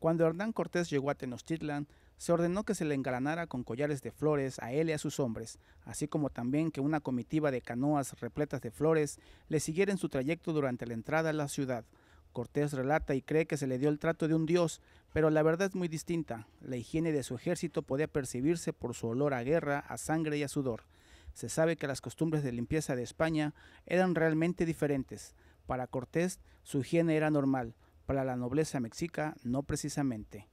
Cuando Hernán Cortés llegó a Tenochtitlan, se ordenó que se le engalanara con collares de flores a él y a sus hombres, así como también que una comitiva de canoas repletas de flores le siguiera en su trayecto durante la entrada a la ciudad. Cortés relata y cree que se le dio el trato de un dios, pero la verdad es muy distinta. La higiene de su ejército podía percibirse por su olor a guerra, a sangre y a sudor. Se sabe que las costumbres de limpieza de España eran realmente diferentes. Para Cortés, su higiene era normal, para la nobleza mexica, no precisamente.